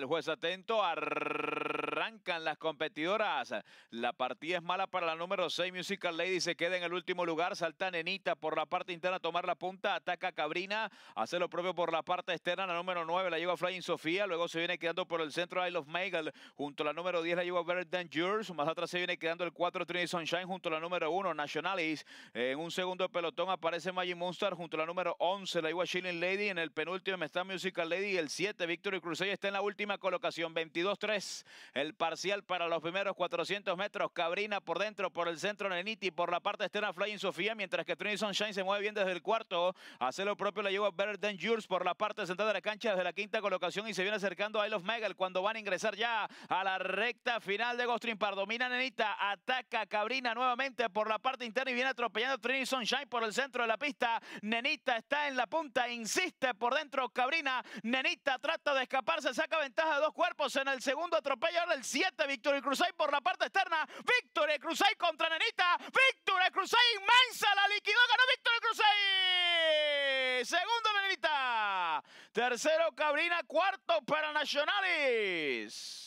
El juez atento, arrancan las competidoras. La partida es mala para la número 6, Musical Lady se queda en el último lugar. Salta Nenita por la parte interna a tomar la punta, ataca Cabrina, hace lo propio por la parte externa. La número 9 la lleva Flying Sofía, luego se viene quedando por el centro Isle of Megal. Junto a la número 10 la lleva Better Dangers, más atrás se viene quedando el 4 Trinity Sunshine junto a la número 1 Nationalis. En un segundo pelotón aparece Magic Monster junto a la número 11 la lleva Chilling Lady. En el penúltimo está Musical Lady el 7 Victory Crusade está en la última colocación, 22-3. El parcial para los primeros 400 metros. Cabrina por dentro, por el centro Neniti, por la parte externa Flying Sofía, mientras que Trinity Sunshine se mueve bien desde el cuarto. Hace lo propio, la lleva Better Than Yours por la parte central de la cancha desde la quinta colocación y se viene acercando a Isle of Megal cuando van a ingresar ya a la recta final de Ghost Par. Domina Nenita, ataca Cabrina nuevamente por la parte interna y viene atropellando Trinity Sunshine por el centro de la pista. Nenita está en la punta, insiste por dentro Cabrina. Nenita trata de escaparse, saca ventaja de dos cuerpos en el segundo atropello. Ahora el 7, Victory Crusade por la parte externa. Victory Crusade contra Nenita. Victory Crusade inmensa, la liquidó, ganó Victory Crusade. Segundo Nenita. Tercero Cabrina, cuarto para Nacionales.